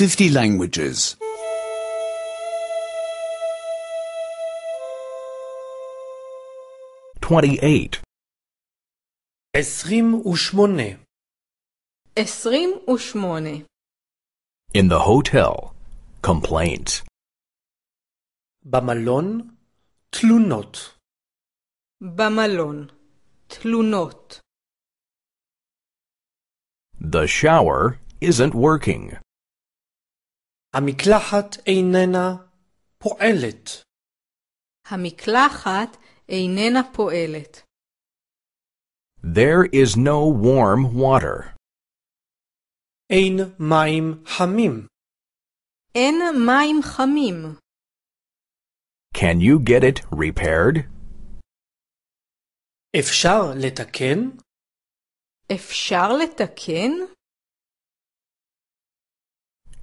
50 languages. 28 Esrim Ushmone Esrim Ushmone In the hotel, complaint. Bamalon Tlunot Bamalon Tlunot The shower isn't working. המקלחת איננה פועלת. המקלחת איננה פועלת. There is no warm water. אין מים חמים. אין מים חמים. Can you get it repaired? אפשר לתקן? אפשר לתקן?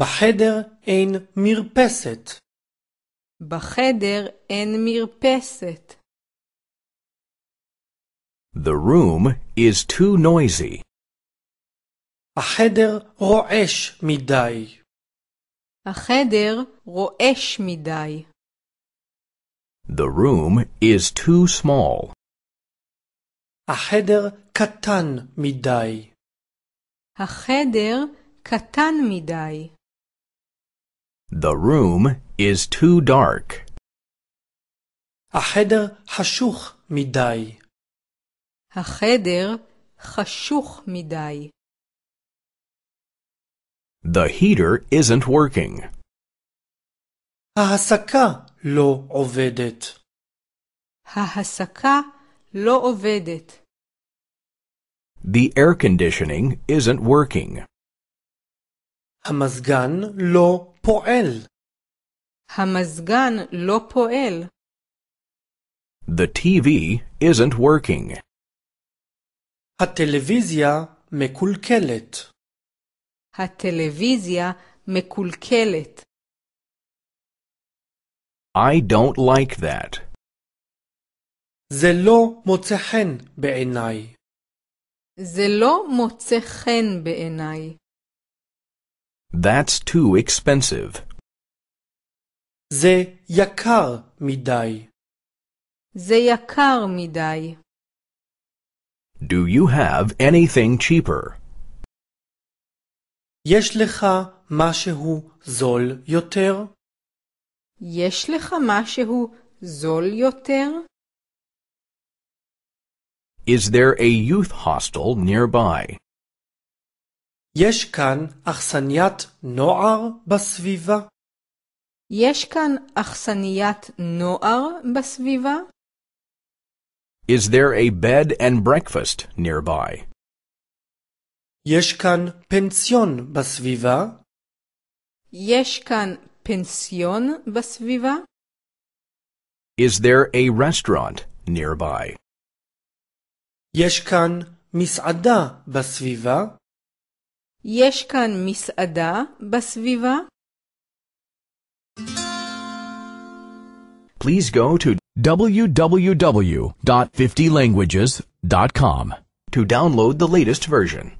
בחדר אין מרפסת. בחדר אין מרפסת. The room is too noisy. החדר רועש מדי. החדר רועש מדי. The room is too small. החדר קטן מדי. החדר קטן מדי. The room is too dark. החדר חשוך מדי. החדר חשוך מדי. The heater isn't working. ההסקה לא עובדת. ההסקה לא עובדת. The air conditioning isn't working. המזגן לא פועל. המזגן לא פועל. The TV isn't working. הטלוויזיה מקולקלת. הטלוויזיה מקולקלת. I don't like that. זה לא מוצא חן בעיניי. זה לא מוצא חן בעיניי. That's too expensive. זה יקר מדי. זה יקר מדי. Do you have anything cheaper? יש לך משהו זול יותר? יש לך משהו זול יותר? Is there a youth hostel nearby? יש כאן אכסניית נוער בסביבה? יש כאן אכסניית נוער בסביבה? Is there a bed and breakfast nearby? יש כאן פנסיון בסביבה? יש כאן פנסיון בסביבה? Is there a restaurant nearby? יש כאן מסעדה בסביבה? יש כאן מסעדה בסביבה? Please go to www.50languages.com to download the latest version.